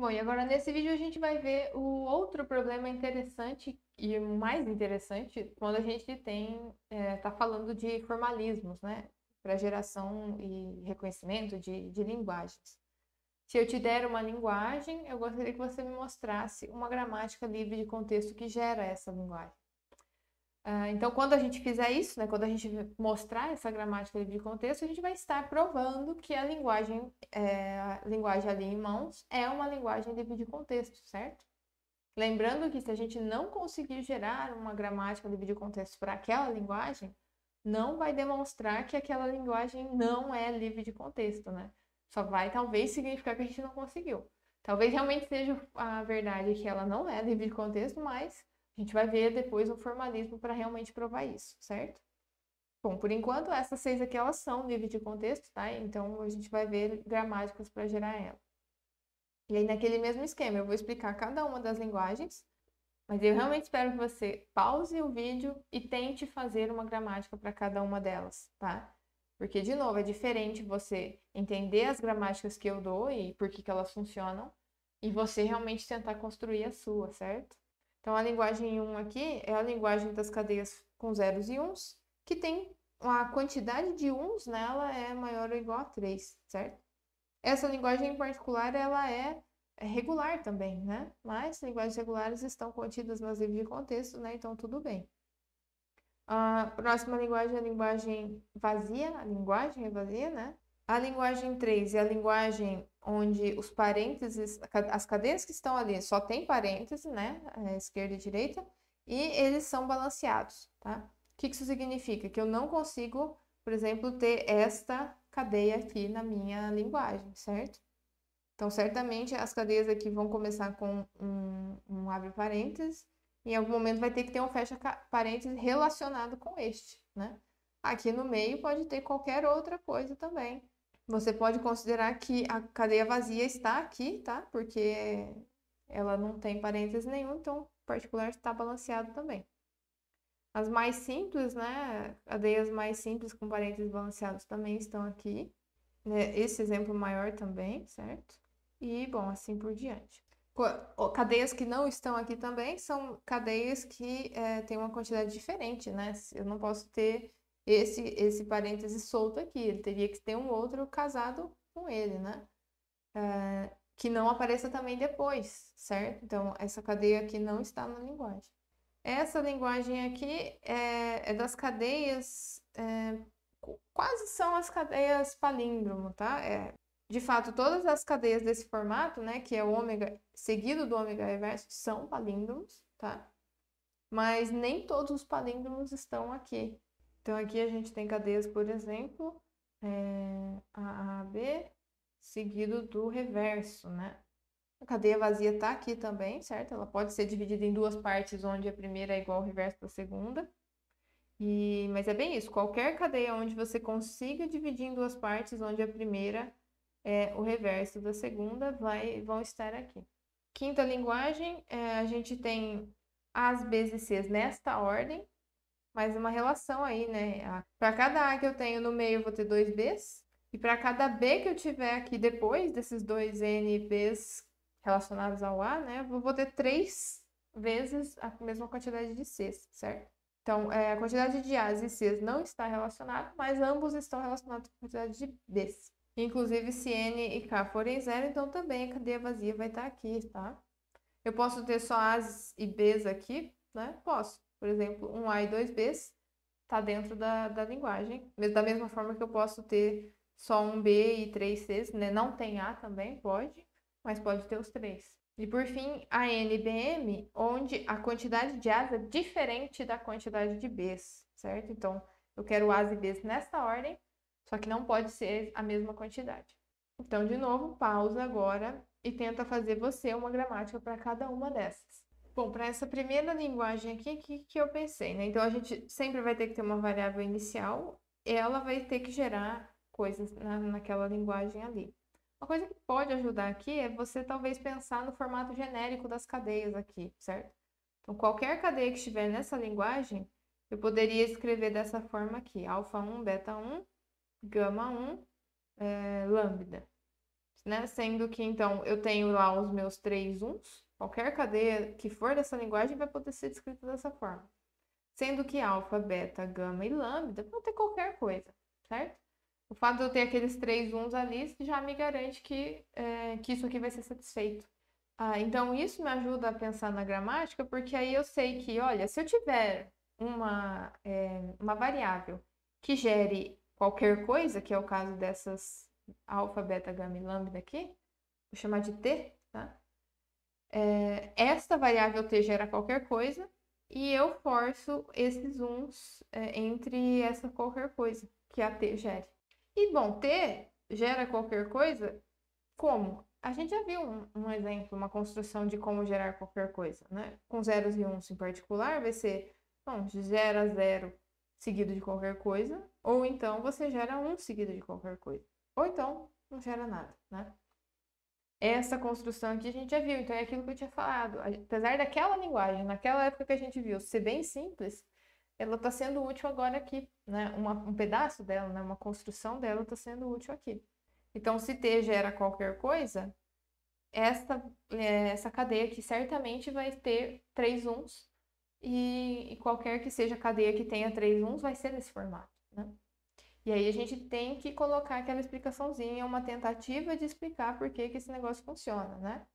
Bom, e agora nesse vídeo a gente vai ver o outro problema interessante e mais interessante quando a gente tem está é, tá falando de formalismos, né, para geração e reconhecimento de, de linguagens. Se eu te der uma linguagem, eu gostaria que você me mostrasse uma gramática livre de contexto que gera essa linguagem. Ah, então, quando a gente fizer isso, né, quando a gente mostrar essa gramática livre de contexto, a gente vai estar provando que a linguagem, é, a linguagem ali em mãos é uma linguagem livre de contexto, certo? Lembrando que se a gente não conseguir gerar uma gramática livre de contexto para aquela linguagem, não vai demonstrar que aquela linguagem não é livre de contexto, né? Só vai talvez significar que a gente não conseguiu. Talvez realmente seja a verdade que ela não é livre de contexto, mas a gente vai ver depois o formalismo para realmente provar isso, certo? Bom, por enquanto, essas seis aqui elas são livres de contexto, tá? Então, a gente vai ver gramáticas para gerar ela. E aí, naquele mesmo esquema, eu vou explicar cada uma das linguagens, mas eu realmente espero que você pause o vídeo e tente fazer uma gramática para cada uma delas, tá? Porque, de novo, é diferente você entender as gramáticas que eu dou e por que, que elas funcionam, e você realmente tentar construir a sua, certo? Então, a linguagem 1 aqui é a linguagem das cadeias com zeros e uns, que tem a quantidade de uns nela é maior ou igual a 3, certo? Essa linguagem em particular, ela é, é regular também, né? Mas linguagens regulares estão contidas nas livros de contexto, né? Então, tudo bem. A próxima linguagem é a linguagem vazia, a linguagem é vazia, né? A linguagem 3 é a linguagem onde os parênteses, as cadeias que estão ali só tem parênteses, né? É, esquerda e direita, e eles são balanceados, tá? O que isso significa? Que eu não consigo, por exemplo, ter esta cadeia aqui na minha linguagem, certo? Então, certamente, as cadeias aqui vão começar com um, um abre parênteses, em algum momento vai ter que ter um fecha parênteses relacionado com este, né? Aqui no meio pode ter qualquer outra coisa também, você pode considerar que a cadeia vazia está aqui, tá? Porque ela não tem parênteses nenhum, então particularmente particular está balanceado também. As mais simples, né? Cadeias mais simples com parênteses balanceados também estão aqui. Né? Esse exemplo maior também, certo? E, bom, assim por diante. Cadeias que não estão aqui também são cadeias que é, têm uma quantidade diferente, né? Eu não posso ter esse, esse parêntese solto aqui. Ele teria que ter um outro casado com ele, né? É, que não apareça também depois, certo? Então, essa cadeia aqui não está na linguagem. Essa linguagem aqui é, é das cadeias, é, quase são as cadeias palíndromo, tá? É, de fato, todas as cadeias desse formato, né, que é o ômega seguido do ômega reverso, são palíndromos, tá? Mas nem todos os palíndromos estão aqui. Então aqui a gente tem cadeias, por exemplo, é, a b seguido do reverso, né? A cadeia vazia está aqui também, certo? Ela pode ser dividida em duas partes, onde a primeira é igual ao reverso da segunda. E, mas é bem isso, qualquer cadeia onde você consiga dividir em duas partes, onde a primeira é o reverso da segunda, vai, vão estar aqui. Quinta linguagem, é, a gente tem as, Bs e Cs nesta ordem, mais uma relação aí, né? Para cada A que eu tenho no meio, eu vou ter dois Bs. E para cada B que eu tiver aqui depois desses dois N Bs relacionados ao A, né? Eu vou ter três vezes a mesma quantidade de Cs, certo? Então, é, a quantidade de As e Cs não está relacionada, mas ambos estão relacionados com a quantidade de Bs. Inclusive, se N e K forem zero, então também a cadeia vazia vai estar aqui, tá? Eu posso ter só As e Bs aqui, né? Posso. Por exemplo, um A e dois Bs está dentro da, da linguagem. Da mesma forma que eu posso ter só um B e três Cs, né? Não tem A também, pode, mas pode ter os três. E por fim, a NBM, onde a quantidade de As é diferente da quantidade de Bs, certo? Então, eu quero As e Bs nessa ordem, só que não pode ser a mesma quantidade. Então, de novo, pausa agora e tenta fazer você uma gramática para cada uma dessas. Bom, para essa primeira linguagem aqui, o que, que eu pensei? Né? Então, a gente sempre vai ter que ter uma variável inicial, ela vai ter que gerar coisas na, naquela linguagem ali. Uma coisa que pode ajudar aqui é você talvez pensar no formato genérico das cadeias aqui, certo? Então, qualquer cadeia que estiver nessa linguagem, eu poderia escrever dessa forma aqui, alfa 1, beta 1, gama 1, é, eh, lambda. Né? Sendo que, então, eu tenho lá os meus três uns, Qualquer cadeia que for dessa linguagem vai poder ser descrita dessa forma. Sendo que alfa, beta, gama e lambda pode ter qualquer coisa, certo? O fato de eu ter aqueles três uns ali já me garante que, é, que isso aqui vai ser satisfeito. Ah, então, isso me ajuda a pensar na gramática, porque aí eu sei que, olha, se eu tiver uma, é, uma variável que gere qualquer coisa, que é o caso dessas alfa, beta, gama e lambda aqui, vou chamar de T, tá? é, esta variável t gera qualquer coisa e eu forço esses uns é, entre essa qualquer coisa que a t gere. E bom, t gera qualquer coisa como? A gente já viu um, um exemplo, uma construção de como gerar qualquer coisa, né? Com zeros e uns em particular, vai ser, bom, gera zero seguido de qualquer coisa, ou então você gera um seguido de qualquer coisa, ou então não gera nada, né? essa construção que a gente já viu. Então é aquilo que eu tinha falado. Apesar daquela linguagem, naquela época que a gente viu, ser bem simples, ela está sendo útil agora aqui, né? Uma, um pedaço dela, né? uma construção dela está sendo útil aqui. Então, se T gera qualquer coisa, essa, é, essa cadeia aqui certamente vai ter três uns, e, e qualquer que seja a cadeia que tenha três uns vai ser desse formato, né? E aí a gente tem que colocar aquela explicaçãozinha, uma tentativa de explicar por que, que esse negócio funciona, né?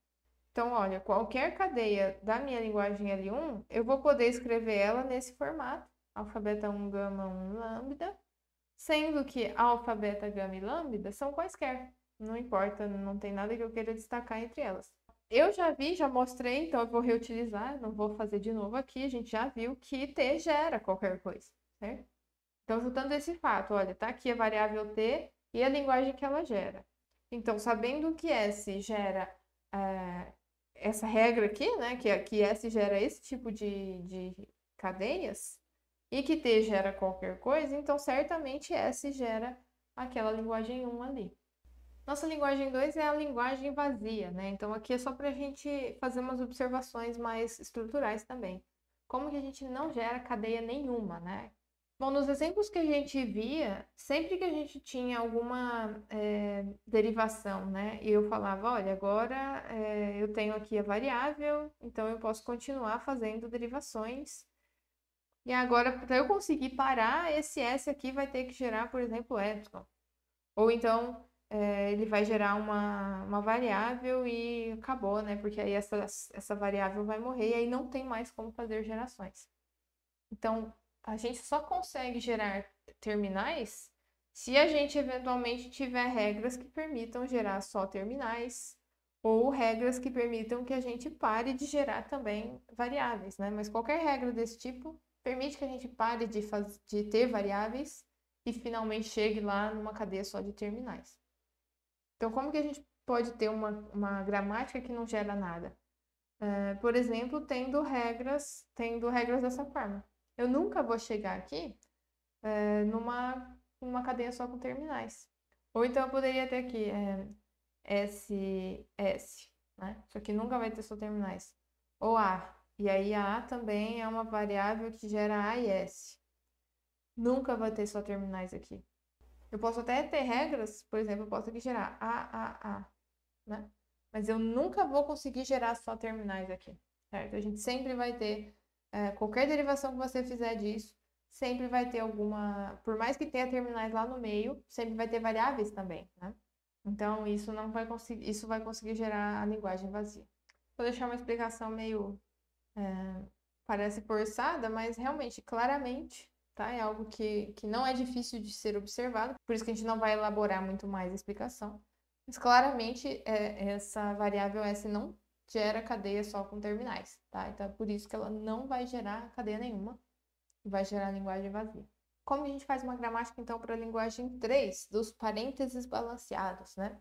Então, olha, qualquer cadeia da minha linguagem L1, eu vou poder escrever ela nesse formato, alfabeta 1, gama 1, lambda, sendo que alfabeta, gama e lambda são quaisquer. Não importa, não tem nada que eu queira destacar entre elas. Eu já vi, já mostrei, então eu vou reutilizar, não vou fazer de novo aqui, a gente já viu que T gera qualquer coisa, certo? Então, juntando esse fato, olha, tá aqui a variável t e a linguagem que ela gera. Então, sabendo que S gera eh, essa regra aqui, né, que, que S gera esse tipo de, de cadeias, e que T gera qualquer coisa, então certamente S gera aquela linguagem 1 ali. Nossa linguagem 2 é a linguagem vazia, né? Então aqui é só para a gente fazer umas observações mais estruturais também. Como que a gente não gera cadeia nenhuma, né? Bom, nos exemplos que a gente via, sempre que a gente tinha alguma é, derivação, né? E eu falava, olha, agora é, eu tenho aqui a variável, então eu posso continuar fazendo derivações. E agora, para eu conseguir parar, esse S aqui vai ter que gerar, por exemplo, epsilon. Ou então, é, ele vai gerar uma, uma variável e acabou, né? Porque aí essa, essa variável vai morrer e aí não tem mais como fazer gerações. Então, a gente só consegue gerar terminais se a gente eventualmente tiver regras que permitam gerar só terminais ou regras que permitam que a gente pare de gerar também variáveis, né? Mas qualquer regra desse tipo permite que a gente pare de, faz... de ter variáveis e finalmente chegue lá numa cadeia só de terminais. Então, como que a gente pode ter uma, uma gramática que não gera nada? Uh, por exemplo, tendo regras, tendo regras dessa forma eu nunca vou chegar aqui é, numa, numa cadeia só com terminais. Ou então eu poderia ter aqui é, S, S, né? Isso aqui nunca vai ter só terminais. Ou A. E aí a A também é uma variável que gera A e S. Nunca vai ter só terminais aqui. Eu posso até ter regras, por exemplo, eu posso aqui gerar A, A, A, né? Mas eu nunca vou conseguir gerar só terminais aqui, certo? A gente sempre vai ter é, qualquer derivação que você fizer disso, sempre vai ter alguma. Por mais que tenha terminais lá no meio, sempre vai ter variáveis também, né? Então, isso não vai conseguir, isso vai conseguir gerar a linguagem vazia. Vou deixar uma explicação meio. É, parece forçada, mas realmente, claramente, tá? É algo que, que não é difícil de ser observado, por isso que a gente não vai elaborar muito mais a explicação. Mas claramente, é, essa variável S não gera cadeia só com terminais, tá? Então é por isso que ela não vai gerar cadeia nenhuma, vai gerar linguagem vazia. Como a gente faz uma gramática, então, para a linguagem 3, dos parênteses balanceados, né?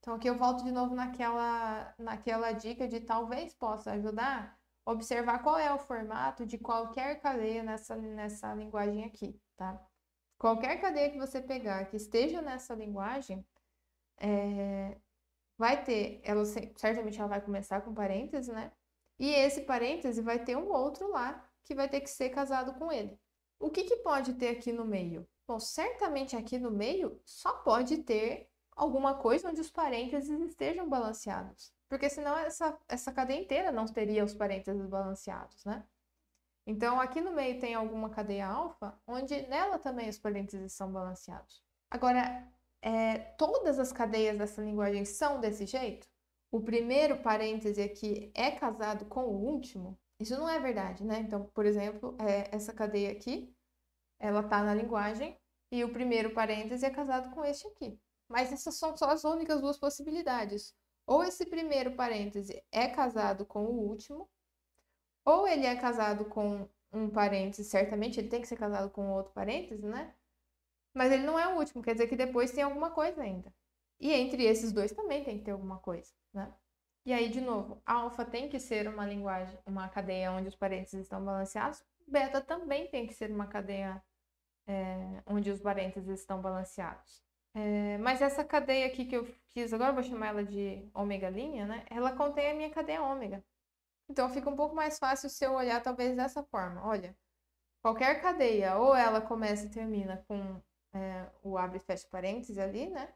Então aqui eu volto de novo naquela, naquela dica de talvez possa ajudar observar qual é o formato de qualquer cadeia nessa, nessa linguagem aqui, tá? Qualquer cadeia que você pegar que esteja nessa linguagem, é, vai ter, ela certamente ela vai começar com parêntese, né? E esse parêntese vai ter um outro lá que vai ter que ser casado com ele. O que, que pode ter aqui no meio? Bom, certamente aqui no meio só pode ter alguma coisa onde os parênteses estejam balanceados. Porque senão essa, essa cadeia inteira não teria os parênteses balanceados, né? Então aqui no meio tem alguma cadeia alfa onde nela também os parênteses são balanceados. Agora, é, todas as cadeias dessa linguagem são desse jeito? O primeiro parêntese aqui é casado com o último? Isso não é verdade, né? Então, por exemplo, é, essa cadeia aqui, ela está na linguagem e o primeiro parêntese é casado com este aqui. Mas essas são só as únicas duas possibilidades. Ou esse primeiro parêntese é casado com o último, ou ele é casado com um parêntese, certamente ele tem que ser casado com outro parêntese, né? Mas ele não é o último, quer dizer que depois tem alguma coisa ainda. E entre esses dois também tem que ter alguma coisa, né? E aí, de novo, alfa tem que ser uma linguagem, uma cadeia onde os parênteses estão balanceados, beta também tem que ser uma cadeia é, onde os parênteses estão balanceados. É, mas essa cadeia aqui que eu fiz agora, eu vou chamar ela de ômega linha, né? Ela contém a minha cadeia ômega. Então fica um pouco mais fácil se eu olhar talvez dessa forma. Olha, qualquer cadeia, ou ela começa e termina com é, o abre e fecha parênteses ali, né?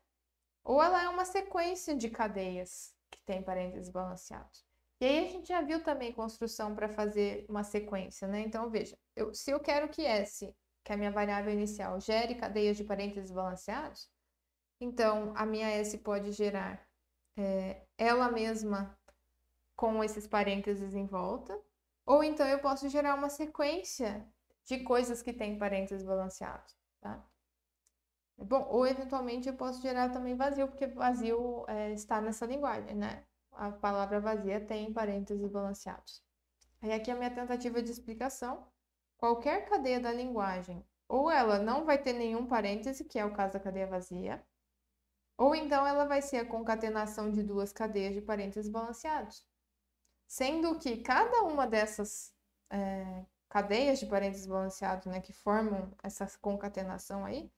Ou ela é uma sequência de cadeias que tem parênteses balanceados. E aí a gente já viu também construção para fazer uma sequência, né? Então, veja, eu, se eu quero que S, que é a minha variável inicial, gere cadeias de parênteses balanceados, então a minha S pode gerar é, ela mesma com esses parênteses em volta, ou então eu posso gerar uma sequência de coisas que têm parênteses balanceados, tá? Bom, ou eventualmente eu posso gerar também vazio, porque vazio é, está nessa linguagem, né? A palavra vazia tem parênteses balanceados. aí aqui é a minha tentativa de explicação. Qualquer cadeia da linguagem, ou ela não vai ter nenhum parêntese, que é o caso da cadeia vazia, ou então ela vai ser a concatenação de duas cadeias de parênteses balanceados. Sendo que cada uma dessas é, cadeias de parênteses balanceados, né, que formam essa concatenação aí,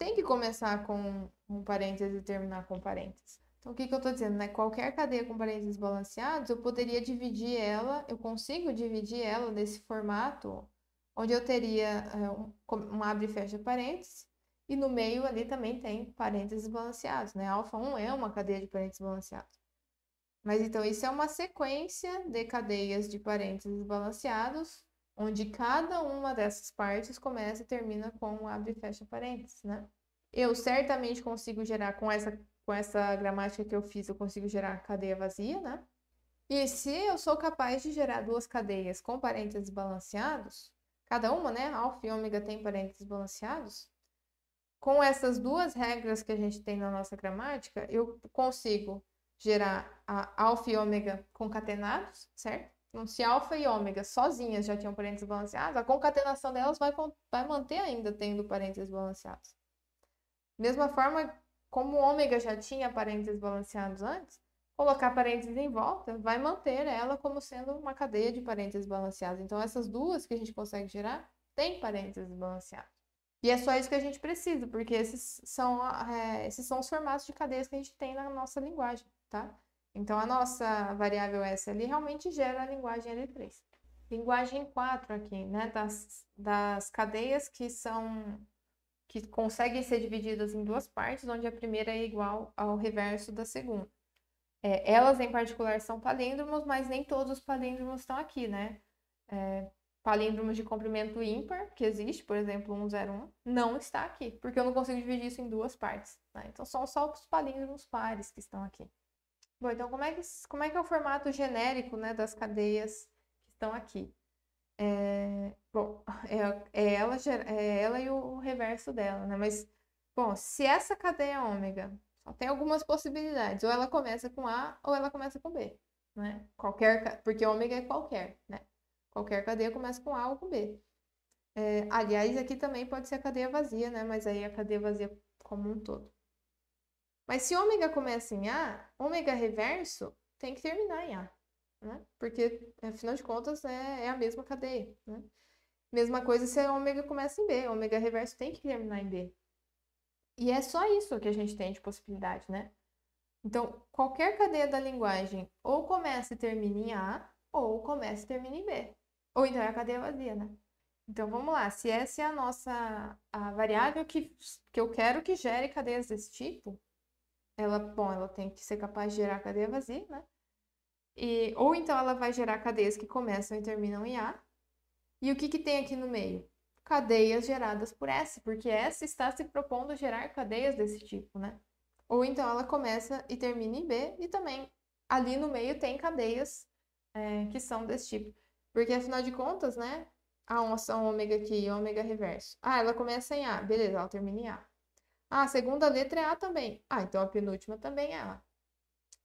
tem que começar com um parênteses e terminar com parênteses. Então, o que, que eu estou dizendo? Né? Qualquer cadeia com parênteses balanceados, eu poderia dividir ela, eu consigo dividir ela nesse formato, onde eu teria é, um, um, abre e fecha parênteses, e no meio ali também tem parênteses balanceados. Né? Alfa 1 é uma cadeia de parênteses balanceados. Mas então, isso é uma sequência de cadeias de parênteses balanceados onde cada uma dessas partes começa e termina com abre e fecha parênteses, né? Eu certamente consigo gerar com essa, com essa gramática que eu fiz, eu consigo gerar cadeia vazia, né? E se eu sou capaz de gerar duas cadeias com parênteses balanceados, cada uma, né? Alfa e ômega tem parênteses balanceados. Com essas duas regras que a gente tem na nossa gramática, eu consigo gerar a alfa e ômega concatenados, certo? Então, se alfa e ômega sozinhas já tinham parênteses balanceados, a concatenação delas vai, vai manter ainda tendo parênteses balanceados. Mesma forma como ômega já tinha parênteses balanceados antes, colocar parênteses em volta vai manter ela como sendo uma cadeia de parênteses balanceados. Então, essas duas que a gente consegue gerar têm parênteses balanceados. E é só isso que a gente precisa, porque esses são, é, esses são os formatos de cadeias que a gente tem na nossa linguagem, tá? Então, a nossa variável S ali realmente gera a linguagem L3. Linguagem 4 aqui, né? Das, das cadeias que são que conseguem ser divididas em duas partes, onde a primeira é igual ao reverso da segunda. É, elas, em particular, são palíndromos, mas nem todos os palíndromos estão aqui, né? É, palíndromos de comprimento ímpar, que existe, por exemplo, 101, não está aqui, porque eu não consigo dividir isso em duas partes. Né? Então, são só os palíndromos pares que estão aqui. Bom, então como é que, como é, que é o formato genérico né, das cadeias que estão aqui? É, bom, é, é ela, é ela e o reverso dela, né? Mas, bom, se essa cadeia é ômega só tem algumas possibilidades, ou ela começa com A ou ela começa com B, né? Qualquer, porque ômega é qualquer, né? Qualquer cadeia começa com A ou com B. É, aliás, aqui também pode ser a cadeia vazia, né? Mas aí é a cadeia vazia como um todo. Mas se ômega começa em A, ômega reverso tem que terminar em A, né? Porque, afinal de contas, é, é a mesma cadeia, né? Mesma coisa se ômega começa em B, ômega reverso tem que terminar em B. E é só isso que a gente tem de possibilidade, né? Então, qualquer cadeia da linguagem ou começa e termina em A, ou começa e termina em B. Ou então é a cadeia vazia, né? Então vamos lá, se essa é a nossa a variável que, que eu quero que gere cadeias desse tipo, ela, bom, ela tem que ser capaz de gerar cadeia vazia, né? E, ou então ela vai gerar cadeias que começam e terminam em A. E o que, que tem aqui no meio? Cadeias geradas por S, porque S está se propondo gerar cadeias desse tipo, né? Ou então ela começa e termina em B, e também ali no meio tem cadeias é, que são desse tipo. Porque afinal de contas, né? A onça ômega aqui e ômega reverso. Ah, ela começa em A, beleza, ela termina em A. Ah, a segunda letra é A também. Ah, então a penúltima também é A.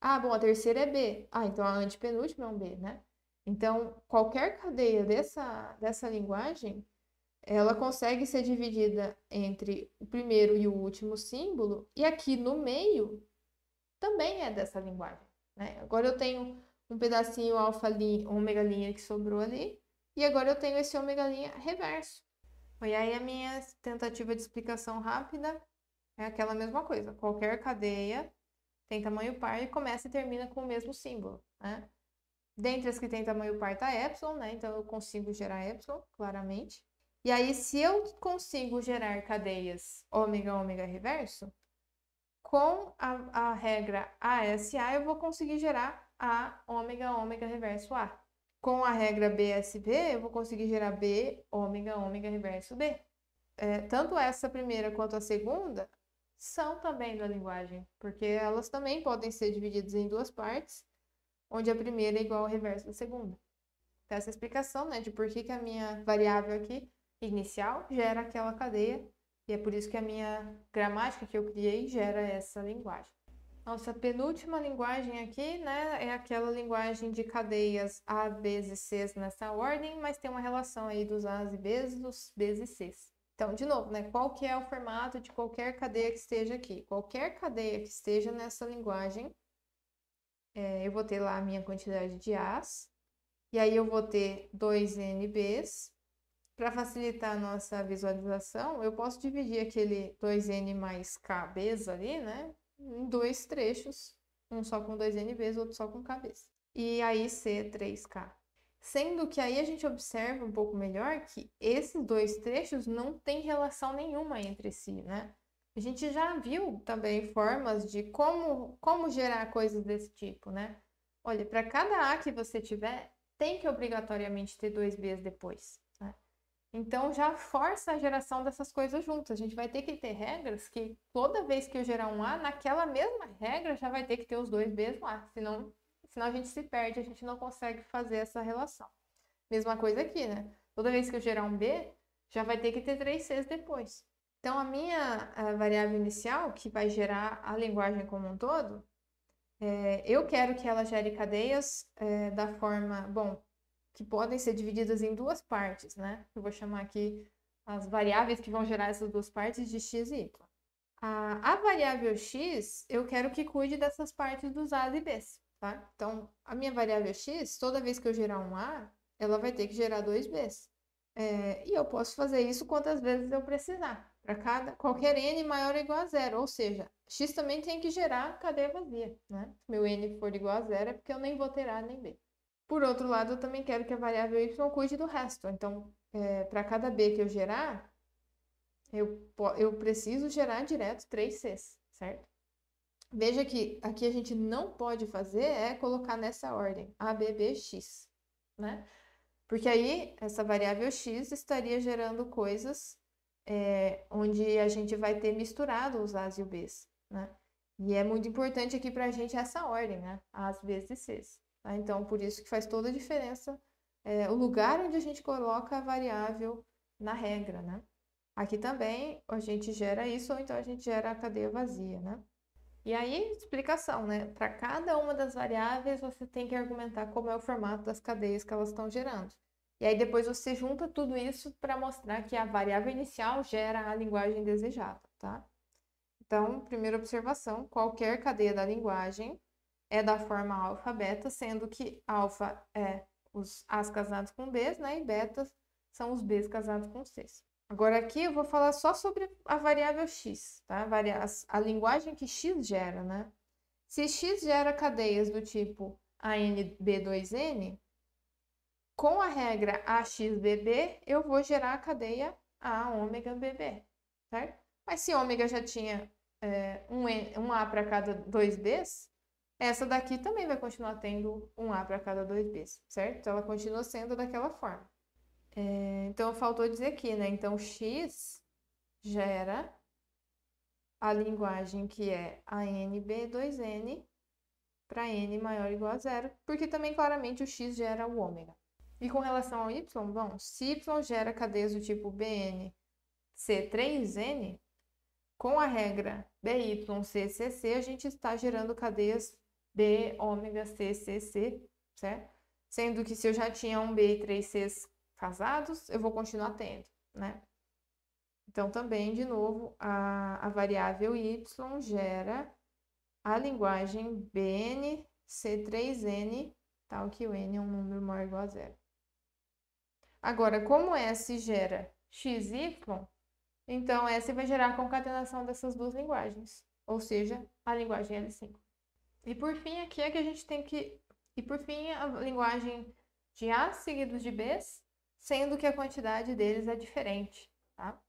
Ah, bom, a terceira é B. Ah, então a antepenúltima é um B, né? Então, qualquer cadeia dessa, dessa linguagem, ela consegue ser dividida entre o primeiro e o último símbolo, e aqui no meio também é dessa linguagem. Né? Agora eu tenho um pedacinho alfa linha, ômega linha que sobrou ali, e agora eu tenho esse ômega linha reverso. Foi aí a minha tentativa de explicação rápida é aquela mesma coisa. Qualquer cadeia tem tamanho par e começa e termina com o mesmo símbolo, né? Dentre as que tem tamanho par está epsilon, né? Então eu consigo gerar epsilon, claramente. E aí, se eu consigo gerar cadeias ômega, ômega reverso, com a, a regra ASA, eu vou conseguir gerar A ômega, ômega reverso A. Com a regra BSB, eu vou conseguir gerar B ômega, ômega reverso B. É, tanto essa primeira quanto a segunda, são também da linguagem, porque elas também podem ser divididas em duas partes, onde a primeira é igual ao reverso da segunda. Então, essa explicação né, de por que, que a minha variável aqui inicial gera aquela cadeia, e é por isso que a minha gramática que eu criei gera essa linguagem. Nossa penúltima linguagem aqui, né, é aquela linguagem de cadeias A, B e C nessa ordem, mas tem uma relação aí dos A's e B's, dos B's e C's. Então, de novo, né? Qual que é o formato de qualquer cadeia que esteja aqui? Qualquer cadeia que esteja nessa linguagem, é, eu vou ter lá a minha quantidade de As, e aí eu vou ter dois NBs. Para facilitar a nossa visualização, eu posso dividir aquele 2N mais KBs ali, né? Em dois trechos, um só com 2NBs, outro só com KBs. E aí ser 3K. Sendo que aí a gente observa um pouco melhor que esses dois trechos não têm relação nenhuma entre si, né? A gente já viu também formas de como, como gerar coisas desse tipo, né? Olha, para cada A que você tiver, tem que obrigatoriamente ter dois Bs depois. Né? Então já força a geração dessas coisas juntas. A gente vai ter que ter regras que toda vez que eu gerar um A, naquela mesma regra já vai ter que ter os dois Bs lá, senão Senão a gente se perde, a gente não consegue fazer essa relação. Mesma coisa aqui, né? Toda vez que eu gerar um B, já vai ter que ter três Cs depois. Então, a minha a variável inicial, que vai gerar a linguagem como um todo, é, eu quero que ela gere cadeias é, da forma, bom, que podem ser divididas em duas partes, né? Eu vou chamar aqui as variáveis que vão gerar essas duas partes de x e y. A, a variável x, eu quero que cuide dessas partes dos a's e b's. Tá? Então, a minha variável x, toda vez que eu gerar um A, ela vai ter que gerar dois Bs. É, e eu posso fazer isso quantas vezes eu precisar, para cada qualquer n maior ou igual a zero, ou seja, x também tem que gerar cadeia vazia, né? Se meu n for igual a zero é porque eu nem vou ter A nem B. Por outro lado, eu também quero que a variável y cuide do resto, então é, para cada B que eu gerar, eu, eu preciso gerar direto 3Cs, certo? Veja que aqui a gente não pode fazer é colocar nessa ordem, A, B, B, X, né? Porque aí essa variável X estaria gerando coisas é, onde a gente vai ter misturado os As e os Bs, né? E é muito importante aqui para a gente essa ordem, né? As, Bs e Cs. Tá? Então, por isso que faz toda a diferença é, o lugar onde a gente coloca a variável na regra, né? Aqui também a gente gera isso, ou então a gente gera a cadeia vazia, né? E aí, explicação, né? Para cada uma das variáveis, você tem que argumentar como é o formato das cadeias que elas estão gerando. E aí depois você junta tudo isso para mostrar que a variável inicial gera a linguagem desejada, tá? Então, primeira observação, qualquer cadeia da linguagem é da forma alfa beta, sendo que alfa é os As casados com Bs, né? E betas são os Bs casados com Cs. Agora aqui eu vou falar só sobre a variável x, tá? A, linguagem que x gera, né? Se x gera cadeias do tipo ANB2N, com a regra AXBB, eu vou gerar a cadeia A ômega BB, certo? Mas se ômega já tinha é, um, N, um A para cada dois Bs, essa daqui também vai continuar tendo um A para cada dois Bs, certo? Então, ela continua sendo daquela forma. É, então, faltou dizer aqui, né? Então, X gera a linguagem que é a b 2 n para N maior ou igual a zero, porque também claramente o X gera o ômega. E com relação ao Y, bom, se Y gera cadeias do tipo c 3 n com a regra ccc, a gente está gerando cadeias B, ômega, C, C, C, certo? Sendo que se eu já tinha um B e três Cs casados, eu vou continuar tendo, né? Então, também, de novo, a, a variável y gera a linguagem bnc C3N, tal que o N é um número maior ou igual a zero. Agora, como S gera XY, então S vai gerar a concatenação dessas duas linguagens, ou seja, a linguagem L5. E por fim, aqui é que a gente tem que... E por fim, a linguagem de A seguidos de Bs sendo que a quantidade deles é diferente, tá?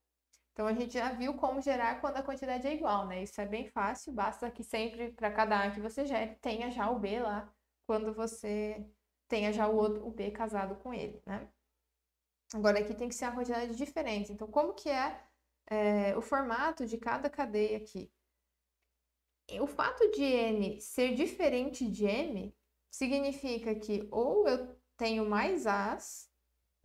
Então a gente já viu como gerar quando a quantidade é igual, né? Isso é bem fácil, basta que sempre para cada A que você gere tenha já o B lá, quando você tenha já o outro o B casado com ele, né? Agora aqui tem que ser a quantidade diferente. Então como que é, é o formato de cada cadeia aqui? O fato de N ser diferente de M significa que ou eu tenho mais As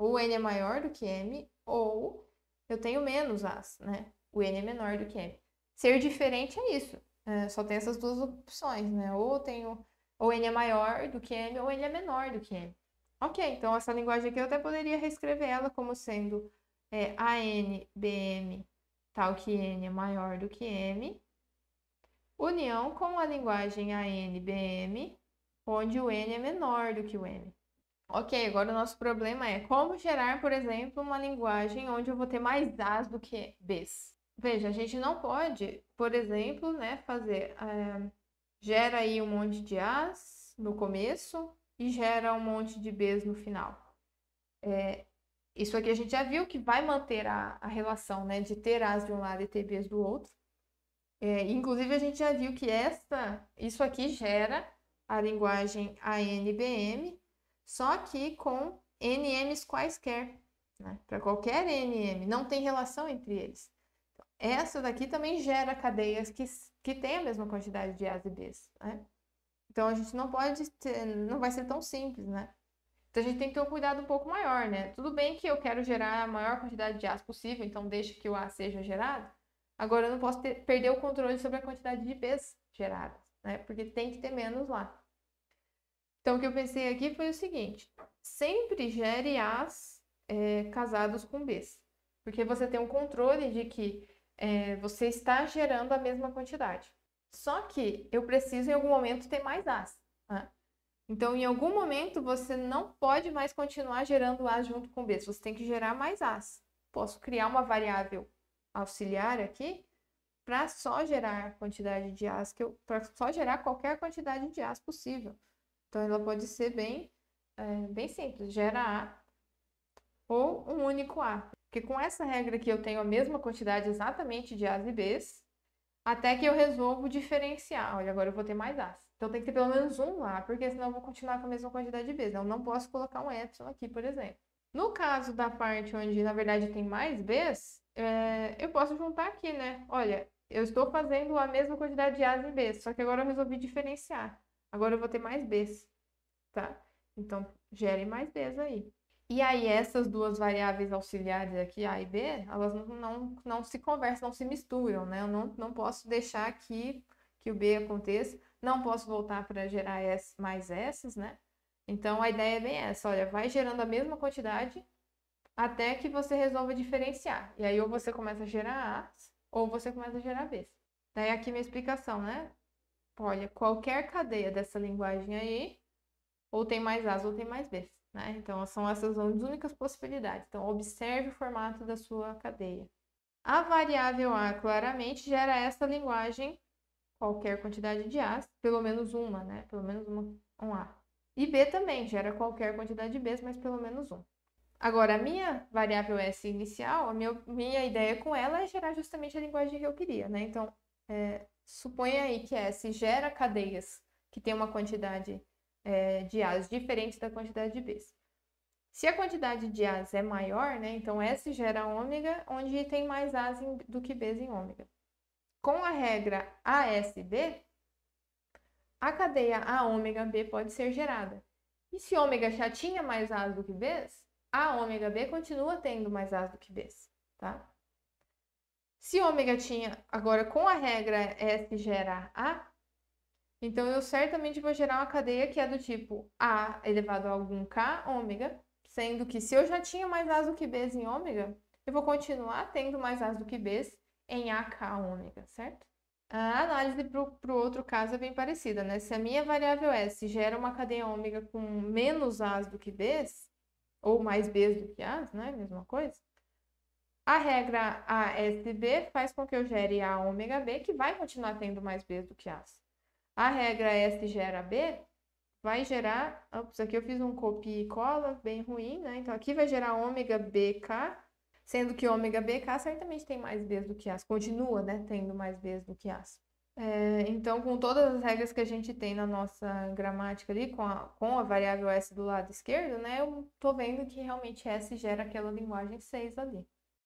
ou N é maior do que M, ou eu tenho menos As, né? O N é menor do que M. Ser diferente é isso. É, só tem essas duas opções, né? Ou tenho ou N é maior do que M, ou N é menor do que M. Ok, então essa linguagem aqui eu até poderia reescrever ela como sendo é, ANBM tal que N é maior do que M, união com a linguagem ANBM, onde o N é menor do que o M. Ok, agora o nosso problema é como gerar, por exemplo, uma linguagem onde eu vou ter mais As do que Bs. Veja, a gente não pode, por exemplo, né, fazer é, gera aí um monte de As no começo e gera um monte de Bs no final. É, isso aqui a gente já viu que vai manter a, a relação né, de ter As de um lado e ter Bs do outro. É, inclusive, a gente já viu que esta, isso aqui gera a linguagem ANBM, só que com NMs quaisquer, né? para qualquer NM, não tem relação entre eles. Então, essa daqui também gera cadeias que, que têm a mesma quantidade de A's e B's. Né? Então a gente não pode, ter, não vai ser tão simples, né? Então a gente tem que ter um cuidado um pouco maior, né? Tudo bem que eu quero gerar a maior quantidade de A's possível, então deixa que o A seja gerado. Agora eu não posso ter, perder o controle sobre a quantidade de B's geradas, né? Porque tem que ter menos lá. Então, o que eu pensei aqui foi o seguinte: sempre gere as é, casados com Bs, porque você tem um controle de que é, você está gerando a mesma quantidade. Só que eu preciso em algum momento ter mais as. Né? Então, em algum momento, você não pode mais continuar gerando as junto com Bs, você tem que gerar mais as. Posso criar uma variável auxiliar aqui para só gerar quantidade de as que eu para só gerar qualquer quantidade de as possível. Então, ela pode ser bem, é, bem simples, gera A ou um único A. Porque com essa regra aqui eu tenho a mesma quantidade exatamente de A's e B's, até que eu resolvo diferenciar. Olha, agora eu vou ter mais A's. Então tem que ter pelo menos um A, porque senão eu vou continuar com a mesma quantidade de B's. Então Eu não posso colocar um Epsilon aqui, por exemplo. No caso da parte onde, na verdade, tem mais B's, é, eu posso juntar aqui, né? Olha, eu estou fazendo a mesma quantidade de A's e B's, só que agora eu resolvi diferenciar. Agora eu vou ter mais Bs, tá? Então, gere mais Bs aí. E aí, essas duas variáveis auxiliares aqui, A e B, elas não, não, não se conversam, não se misturam, né? Eu não, não posso deixar aqui que o B aconteça, não posso voltar para gerar S mais S, né? Então, a ideia é bem essa, olha, vai gerando a mesma quantidade até que você resolva diferenciar. E aí, ou você começa a gerar A's, ou você começa a gerar B's. Daí aqui minha explicação, né? Olha, qualquer cadeia dessa linguagem aí, ou tem mais As ou tem mais Bs. Né? Então, são essas as únicas possibilidades. Então, observe o formato da sua cadeia. A variável A claramente gera essa linguagem, qualquer quantidade de As, pelo menos uma, né? Pelo menos uma, um A. E B também gera qualquer quantidade de Bs, mas pelo menos um. Agora, a minha variável S inicial, a minha, minha ideia com ela é gerar justamente a linguagem que eu queria, né? Então, é, suponha aí que é, S gera cadeias que tem uma quantidade é, de A's diferente da quantidade de B's. Se a quantidade de A's é maior, né, então S gera ômega, onde tem mais A's em, do que B's em ômega. Com a regra ASB, a cadeia A ômega B pode ser gerada. E se ômega já tinha mais A's do que B's, A ômega B continua tendo mais A's do que B's, tá? Se ômega tinha, agora com a regra S é gera A, então eu certamente vou gerar uma cadeia que é do tipo A elevado a algum K ômega, sendo que se eu já tinha mais As do que Bs em ômega, eu vou continuar tendo mais As do que Bs em AK ômega, certo? A análise para o outro caso é bem parecida, né? Se a minha variável é, S gera uma cadeia ômega com menos As do que Bs, ou mais Bs do que As, né? Mesma coisa. A regra ASB faz com que eu gere A ômega B, que vai continuar tendo mais B do que As. A regra S gera B, vai gerar... Ops, aqui eu fiz um copia e cola bem ruim, né? Então, aqui vai gerar ômega BK, sendo que ômega BK certamente tem mais Bs do que As. Continua, né, tendo mais Bs do que As. É, então, com todas as regras que a gente tem na nossa gramática ali, com a, com a variável S do lado esquerdo, né, eu tô vendo que realmente S gera aquela linguagem 6 ali.